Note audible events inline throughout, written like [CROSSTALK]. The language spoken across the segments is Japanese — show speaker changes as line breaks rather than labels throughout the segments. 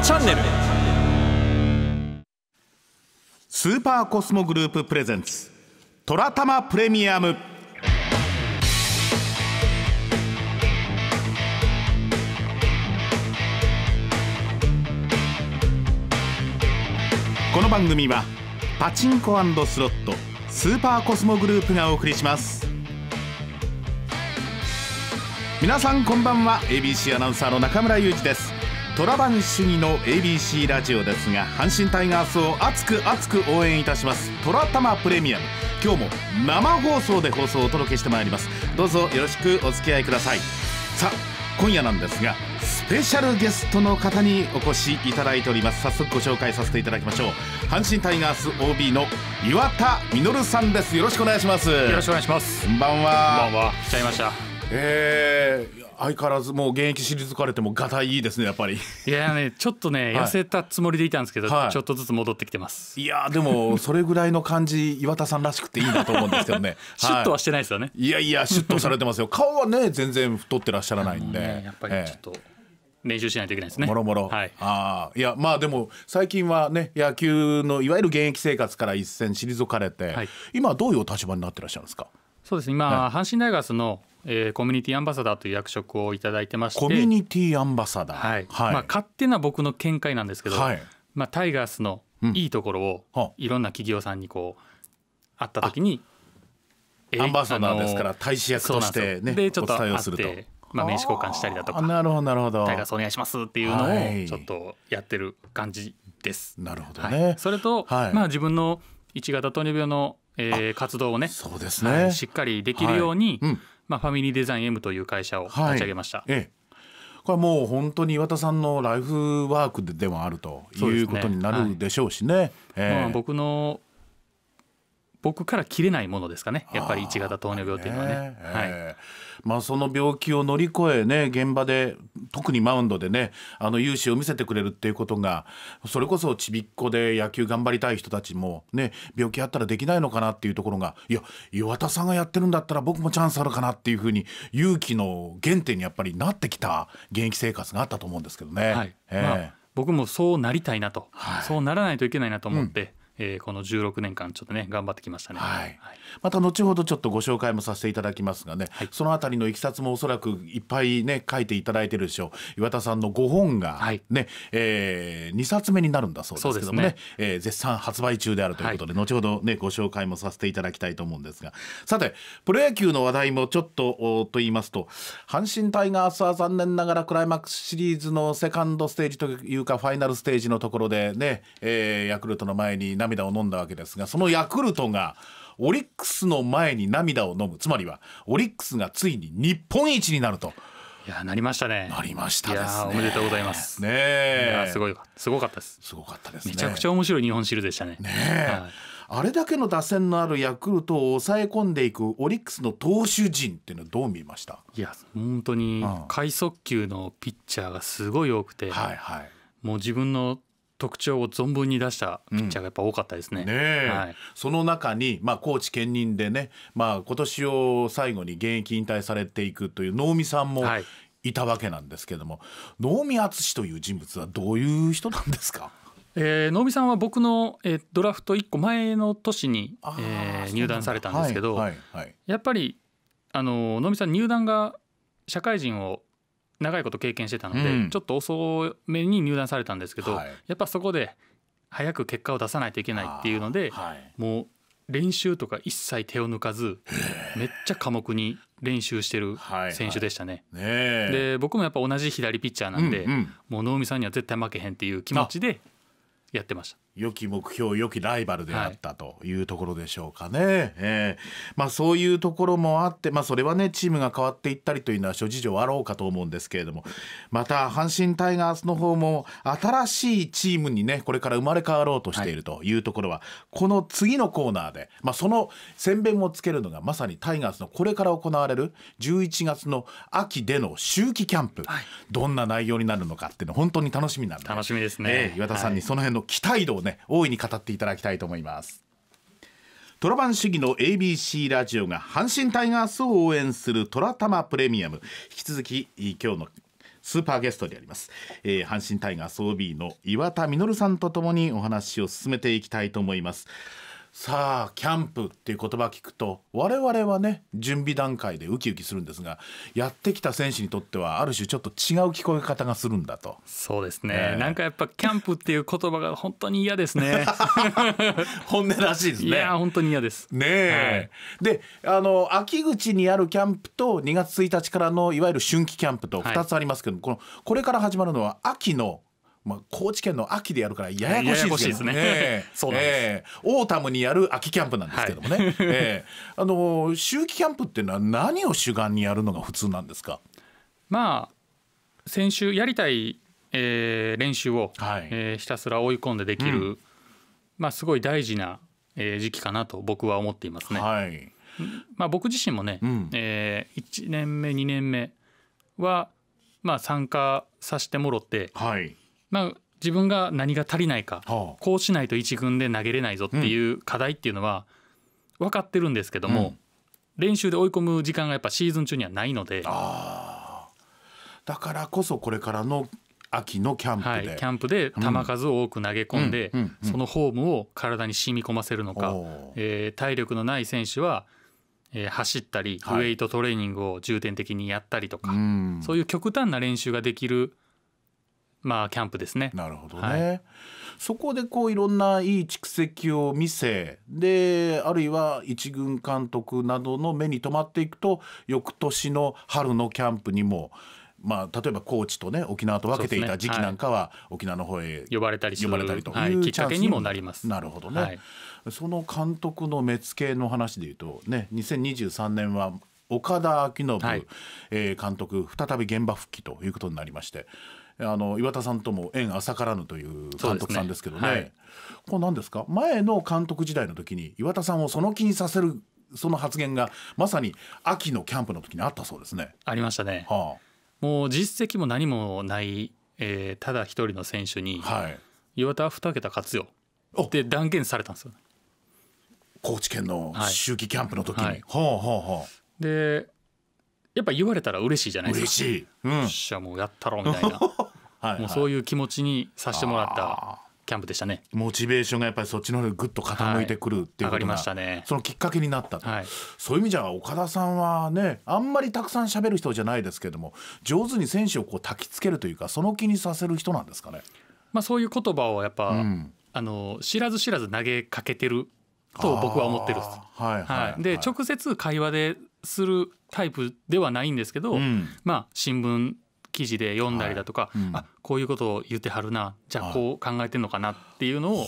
チャンネルスーパーコスモグループプレゼンツトラタマプレミアムこの番組はパチンコスロットスーパーコスモグループがお送りします皆さんこんばんは ABC アナウンサーの中村雄二です虎バ主義の ABC ラジオですが阪神タイガースを熱く熱く応援いたしますトラタマプレミアム今日も生放送で放送をお届けしてまいりますどうぞよろしくお付き合いくださいさあ今夜なんですがスペシャルゲストの方にお越しいただいております早速ご紹介させていただきましょう阪神タイガース OB の岩田実さんですよろしくお願いしますよろしくお願いしますこんばんはこんばんは来ちゃいましたえー、相変わらずもう現役退
かれてもがたいいいですねやっぱりいやねちょっとね、はい、痩せたつもりでいたんですけど、はい、ちょっとずつ戻ってきてます
いやでもそれぐらいの感じ岩田さんらしくていいなと思うんですけどね、[LAUGHS] シュッとはしてないですよねいやいやシュッとされてますよ [LAUGHS] 顔はね全然太ってらっしゃらないんで、ね、やっぱりちょっ
と、ええ練習しないといけないですね。もろ
もろ。はい。ああ、いや、まあ、でも、最近はね、野球のいわゆる現役生活から一線退かれて。はい、今、どういうお立場になってらっしゃるんですか。
そうですね。今、はい、阪神タイガースのえー、コミュニティアンバサダーという役職を頂いてましてコミュニティアンバサダー、はい、はい、まあ、勝手な僕の見解なんですけど、はい、まあ、タイガースのいいところをいろんな企業さんにこう会った時に、
えー、アンバサダーですから大使役としてねでちょっと会ってまあ、名刺交換したり
だとかなるほ
どなるほどタイガース
お願いしますっていうのをちょっとやってる感じです。なるほどね、はい、それと、はい、まあ、自分の1型糖尿病の、えー、活動をねそうですね、はい、しっかりできるように、うんまあ、ファミリーデザイン M という会社を立ち上げました。はいええ
これはもう本当に岩田さんのライフワークでではあるということになるでしょうしね。ねえまあ、僕
の僕から切れないものですかねやっぱり一
型糖尿病というのはね。はいまあ、その病気を乗り越え、ね、現場で特にマウンドでねあの勇姿を見せてくれるっていうことがそれこそちびっこで野球頑張りたい人たちも、ね、病気あったらできないのかなっていうところがいや岩田さんがやってるんだったら僕もチャンスあるかなっていうふうに勇気の原点にやっぱりなってきた現役生活があったと思うんですけどね。はい
僕もそうなりたいなと、はい、そうならないといけないなと思って、えー、この16年間ちょっとね頑張ってきましたね、はい、
また後ほどちょっとご紹介もさせていただきますがね、はい、その辺りのいきさつもおそらくいっぱいね書いていただいてるでしょう岩田さんのご本がね、はい、えー、2冊目になるんだそうですけどもねね、えー、絶賛発売中であるということで、はい、後ほどねご紹介もさせていただきたいと思うんですがさてプロ野球の話題もちょっとと言いますと阪神タイガースは残念ながらクライマックスシリーズのセカンドステージというかファイナルステージのところでね、えー、ヤクルトの前に涙涙を飲んだわけですがそのヤクルトがオリックスの前に涙を飲むつまりはオリックスがついに日本一になると。いやなりましたね。なり
ました、ね、おめでとうございます。ねえ。すごいすごかったです。すごかったです、ね、めちゃくちゃ面白い日本シルでしたね。ね
あれだけの打線のあるヤクルトを抑え込んでいくオリックスの投手陣っていうのはどう見ました
いや本当に快速球のピッチャーがすごい多くて、うん、はいはい、もう自分の特徴を存分に出したピッチャーがやっぱ多かったですね。うん、ねはい、その中に、まあ、高知県人でね、まあ、今
年を最後に現役引退されていくという能見さんも、いたわけなんですけども、能見敦史という人物はどういう人なんですか。
[LAUGHS] えー、能見さんは僕の、えー、ドラフト一個前の年に、えー、入団されたんですけど、はいはいはい、やっぱりあの能見さん入団が社会人を長いこと経験してたので、うん、ちょっと遅めに入団されたんですけど、はい、やっぱそこで早く結果を出さないといけないっていうので、はい、もう練習とか一切手を抜かずめっちゃ科目に練習してる選手でしたね。はいはい、ねで僕もやっぱ同じ左ピッチャーなんで、うんうん、もう能見さんには絶対負けへんっていう気持ちでやってました。良き目標良きライバルであったというところでしょうか
ね、はい、えー、まあ、そういうところもあって、まあ、それはねチームが変わっていったりというのは諸事情あろうかと思うんですけれどもまた阪神タイガースの方も新しいチームにねこれから生まれ変わろうとしているというところは、はい、この次のコーナーで、まあ、その宣伝をつけるのがまさにタイガースのこれから行われる11月の秋での秋季キャンプ、はい、どんな内容になるのかっていうの本当に楽しみなんで楽しみですね、えー、岩田さんにその辺の期待度をね、ね大いに語っていただきたいと思いますトラバン主義の ABC ラジオが阪神タイガースを応援するトラタマプレミアム引き続き今日のスーパーゲストであります、えー、阪神タイガース OB の岩田実さんとともにお話を進めていきたいと思いますさあキャンプっていう言葉聞くと我々はね準備段階でウキウキするんですがやってきた選手にとってはある種ちょっと違う聞こえ方がするんだとそうですね、えー、な
んかやっぱキャンプっていう言葉が本当に嫌ですね [LAUGHS] 本音らしいですねいや本当に嫌ですねえ、はい、であの
秋口にあるキャンプと2月1日からのいわゆる春季キャンプと2つありますけど、はい、このこれから始まるのは秋のまあ、高知県の秋でやるからややこしいですね。やえ [LAUGHS] そうえー、オータムにやる秋キャンプなんですけどもね、はい、えー、あの秋季キャンプっていうのは何を主眼にやるのが普通なんですか
まあ先週やりたい、えー、練習を、はい、えー、ひたすら追い込んでできる、うん、まあ、すごい大事な、えー、時期かなと僕は思っていますね。はいまあ、僕自身もね、うん、えー、1年目2年目は、まあ、参加させてもろって、はいまあ、自分が何が足りないか、はあ、こうしないと1軍で投げれないぞっていう課題っていうのは分かってるんですけども、うん、練習で追い込む時間がやっぱシーズン中にはないのでだからこそこれからの秋のキャンプで、はい、キャンプで球数を多く投げ込んで、うんそのフォームを体に染み込ませるのか、えー、体力のない選手は、えー、走ったり、はい、ウエイトトレーニングを重点的にやったりとか、そういう極端な練習ができるまあキャンプですね。なるほどね。は
い、そこでこういろんないい蓄積を見せ、であるいは一軍監督などの目に留まっていくと、翌年の春のキャンプにも。まあ、例えば高知とね沖縄と分けていた時期なんかは、沖縄の方へ呼ばれたり呼ばれたりという、はい、きっかけにもなります。なるほどね、はい、その監督の目付けの話でいうとね2023年は岡田晃信、はい、えー、監督再び現場復帰ということになりましてあの岩田さんとも縁浅からぬという監督さんですけどね、ねはい、これ何ですか前の監督時代の時に岩田さんをその気にさせるその発言がまさに秋のキャンプの時にあったそうです
ね。ありましたね。はあ、もう実績も何もない、えー、ただ一人の選手に、はい、岩田は2桁勝つよって断言されたんですよ、高知県の秋季キャンプの時に、でやっぱ言われたら嬉しいじゃないですか嬉しい、うん、よっしゃもうやったろみたいな [LAUGHS] はい、もうそういう気持ちにさせてもらったキャンプでしたねモチベーションがやっぱりそっちの方にぐっと傾いてくるっていうのが、はい、ましたね、そのきっかけになった、はい、そういう意味じゃ
岡田さんはねあんまりたくさん喋る人じゃないですけども上手に選手をこう焚きつけるというかその気にさせる人なんですかね。
まあ、そういう言葉をやっぱ、うん、あの知らず知らず投げかけてると僕は思ってるんです。はいはい、はい、で直接会話でするタイプではないんですけど、まあ新聞記事で読んだりだとか、あこういうことを言ってはるなじゃあこう考えてんのかなっていうのを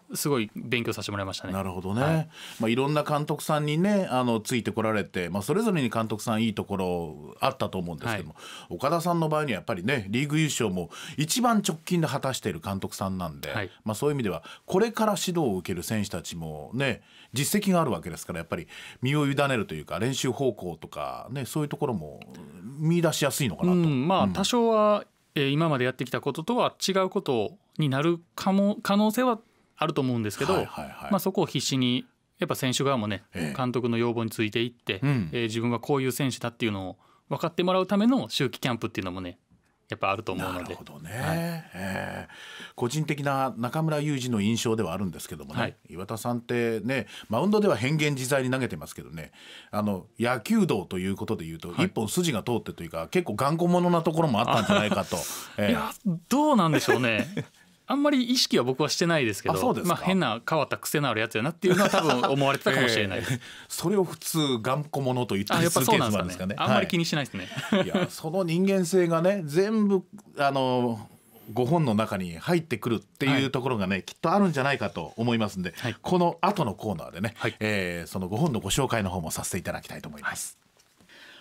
僕はすごい勉強させてもらいましたね。なるほどね、はい、まあ、いろんな監督さんにねあの
ついてこられて、まあ、それぞれに監督さんいいところあったと思うんですけども、はい、岡田さんの場合にはやっぱりねリーグ優勝も一番直近で果たしている監督さんなんで、はい、まあ、そういう意味ではこれから指導を受ける選手たちもね実績があるわけですからやっぱり身を委ね
るというか練習方向とか、
ね、そういうところも
見出しやすいのかなと。うん、まあ、多少はえ今までやってきたこととは違うことになるかも可能性はあると思うんですけど、まあ、そこを必死にやっぱ選手側もね、監督の要望についていって、え自分はこういう選手だっていうのを分かってもらうための秋季キャンプっていうのもねやっぱあると思うのでなるほど
ね、はい、えー、個人的な中村雄二の印象ではあるんですけどもね、はい、岩田さんってねマウンドでは変幻自在に投げてますけどねあの野球道ということでいうと、はい、一本筋が通ってというか結構頑固者なところもあっ
たんじゃないかと、[LAUGHS] えー、いやどうなんでしょうねあんまり意識は僕はしてないですけどまあ、変な変わった癖のあるやつやなっていうのは多分思われてたかもしれないえー、それを普通頑固者と言ったりするんですかね、ね、あんまり気にしないですね、はい、いや
その人間性がね全部あのご本の中に入ってくるっていうところがね、はい、きっとあるんじゃないかと思いますんで、はい、この後のコーナーでね、はい、えー、そのご本のご紹介の方もさせていただきたいと思います。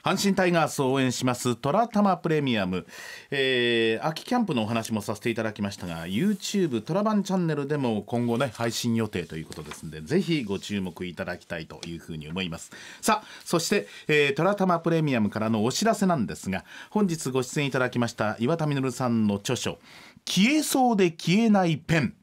阪神タイガースを応援しますトラタマプレミアム、えー、秋キャンプのお話もさせていただきましたが YouTube トラバンチャンネルでも今後ね配信予定ということですのでぜひご注目いただきたいというふうに思いますさあそして、えー、トラタマプレミアムからのお知らせなんですが本日ご出演いただきました岩田稔さんの著書消えそうで消えないペン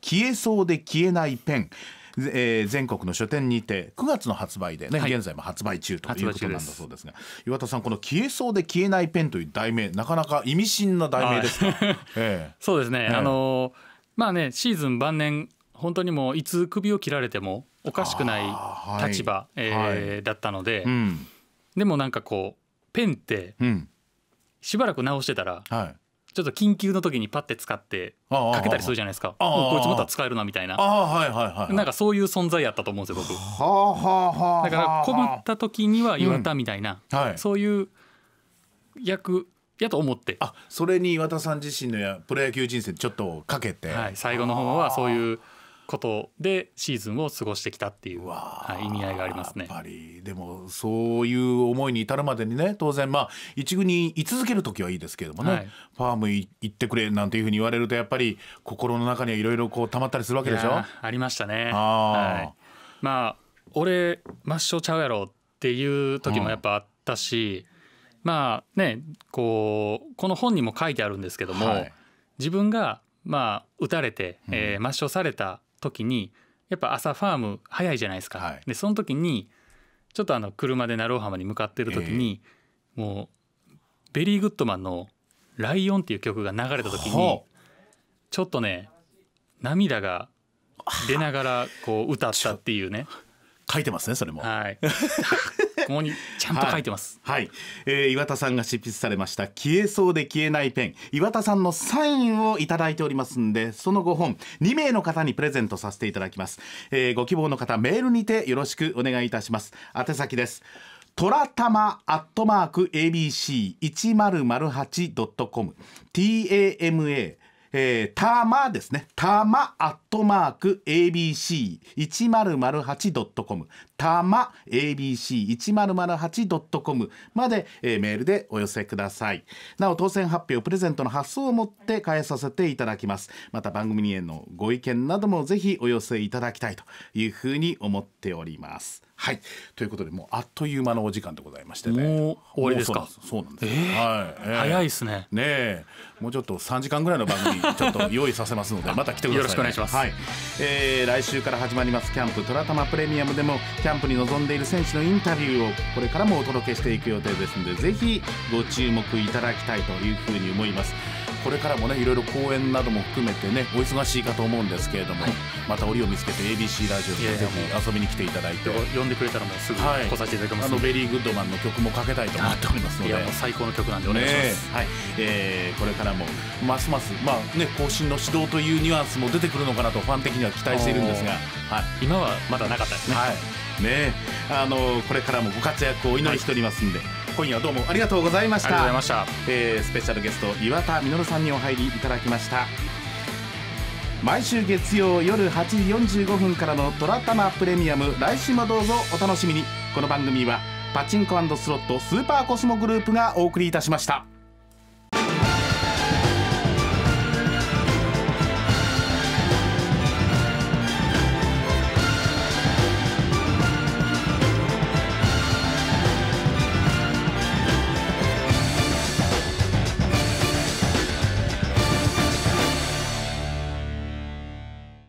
消えそうで消えないペンえー、全国の書店にて9月の発売でね、はい、現在も発売中ということなんだそうですが岩田さんこの「消えそうで消えないペン」という題名なかなか
意味深な題名ですか、[LAUGHS] えー、そうですね、えー、あのー、まあねシーズン晩年本当にもういつ首を切られてもおかしくない立場、はい、えーはい、だったので、うん、でもなんかこうペンって、うん、しばらく直してたら、はいちょっと緊急の時にパッて使ってかけたりするじゃないですかこいつまた使えるなみたいななんかそういう存在やったと思うんですよ僕はははだから困った時には岩田みたいな、うんはい、そういう役やと思って
あそれに岩田さん自身のやプ
ロ野球人生ちょっとかけて、はい、最後の方はそういうことでシーズンを過ごしてきたっていう、はい、意味合いがありますねやっぱりで
もそういう思いに至るまでにね当然まあ一軍に居続ける時はいいですけどもね、はい、ファームい行ってくれなんていうふうに言われるとやっぱり心の中にはいろいろこう溜まったりするわけでしょ
ありましたねはい、まあ俺抹消ちゃうやろっていう時もやっぱあったし、うん、まあねこうこの本にも書いてあるんですけども、はい、自分がまあ打たれて、えー、抹消された時にやっぱ朝ファーム早いじゃないですか、はい、でその時にちょっとあの車で鳴尾浜に向かってる時に、えー、もうベリー・グッドマンの「ライオン」っていう曲が流れた時にちょっとね涙が出ながらこう歌ったっていうね [LAUGHS] 書いてますねそれも。はい [LAUGHS]
ここにちゃんと書いてます、はい、はい、えー、岩田さんが執筆されました消えそうで消えないペン岩田さんのサインをいただいておりますんでその5本2名の方にプレゼントさせていただきます、えー、ご希望の方メールにてよろしくお願いいたします宛先ですトラタマアットマーク a b c 1 0 0 8トコム tama えー、たまですね。たまアットマーク abc1008.com たま abc1008.com まで、えー、メールでお寄せください。なお当選発表プレゼントの発送をもって返させていただきます。また番組へのご意見などもぜひお寄せいただきたいというふうに思っております。はいということでもうあっという間のお時間でございましてね終わりですかそうなんです、
はい、早いですね
ねもうちょっと3時間ぐらいの番組ちょっと用意させますので [LAUGHS] また来てください、よろしくお願いします、はいえ来週から始まりますキャンプトラタマプレミアムでもキャンプに臨んでいる選手のインタビューをこれからもお届けしていく予定ですのでぜひご注目いただきたいというふうに思いますこれからもねいろいろ講演なども含めてねお忙しいかと思うんですけれども、はい、また折を見つけて ABC ラジオでぜひ遊びに来ていただいて
呼んでくれたらもうすぐ来させ
ていただきます、ね、あのベリーグッドマンの曲もかけたいと思っておりますのでいやもう最高の曲なんでお願いします、ね、はいえー、これからもますますまあね更新の指導というニュアンスも出てくるのかなとファン的には期待しているんですが、はい、今はまだなかったですね、はいねあのこれからもご活躍をお祈りしておりますんで、はい今夜どうもありがとうございましたありがとうございました、えー、スペシャルゲスト岩田実さんにお入りいただきました毎週月曜夜8時45分からの「トラタマプレミアム」来週もどうぞお楽しみにこの番組はパチンコスロットスーパーコスモグループがお送りいたしました